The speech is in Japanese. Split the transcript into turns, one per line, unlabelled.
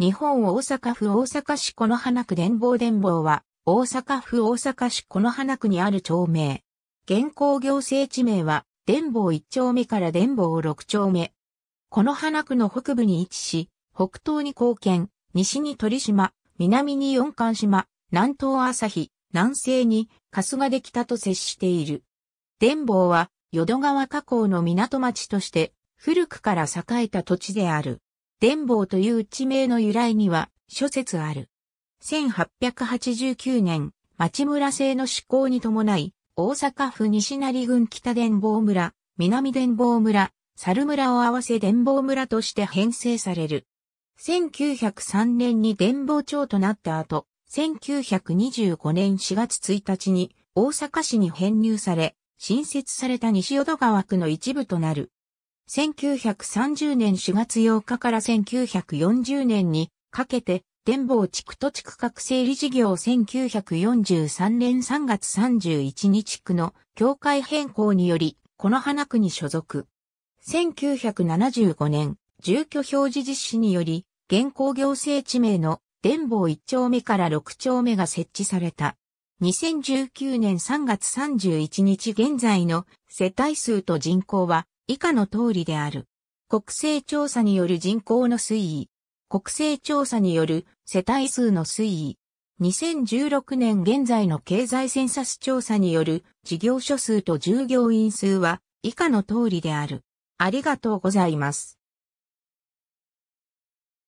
日本大阪府大阪市この花区伝法伝法は、大阪府大阪市この花区にある町名。現行行政地名は、伝法1丁目から伝法6丁目。この花区の北部に位置し、北東に貢献、西に鳥島、南に四冠島、南東朝日、南西に春日できたと接している。伝法は、淀川河口の港町として、古くから栄えた土地である。伝坊という地名の由来には諸説ある。1889年、町村制の施行に伴い、大阪府西成郡北伝坊村、南伝坊村、猿村を合わせ伝坊村として編成される。1903年に伝坊町となった後、1925年4月1日に大阪市に編入され、新設された西淀川区の一部となる。1930年4月8日から1940年にかけて、電房地区と地区各整理事業1943年3月31日区の境界変更により、この花区に所属。1975年、住居表示実施により、現行行政地名の電房1丁目から6丁目が設置された。2019年3月31日現在の世帯数と人口は以下の通りである。国勢調査による人口の推移。国勢調査による世帯数の推移。2016年現在の経済センサス調査による事業所数と従業員数は以下の通りである。ありがとうございます。